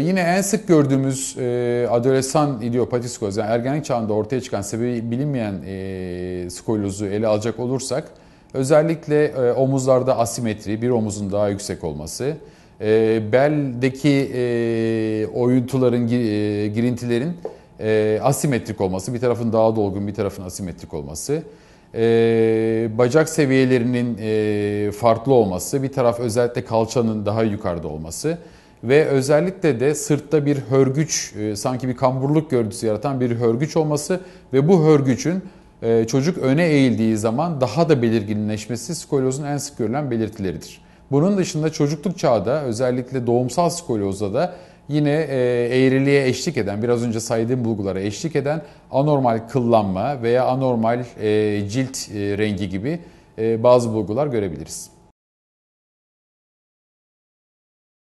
Yine en sık gördüğümüz e, adolesan idiopati skolyoz, yani ergenlik çağında ortaya çıkan sebebi bilinmeyen e, skolyozu ele alacak olursak, özellikle e, omuzlarda asimetri, bir omuzun daha yüksek olması, e, beldeki e, oyuntuların, e, girintilerin e, asimetrik olması, bir tarafın daha dolgun, bir tarafın asimetrik olması, e, bacak seviyelerinin e, farklı olması, bir taraf özellikle kalçanın daha yukarıda olması, ve özellikle de sırtta bir hörgüç, e, sanki bir kamburluk görüntüsü yaratan bir hörgüç olması ve bu hörgücün e, çocuk öne eğildiği zaman daha da belirginleşmesi skolyozun en sık görülen belirtileridir. Bunun dışında çocukluk çağda özellikle doğumsal skolyozda da yine e, eğriliğe eşlik eden, biraz önce saydığım bulgulara eşlik eden anormal kıllanma veya anormal cilt rengi gibi bazı bulgular görebiliriz.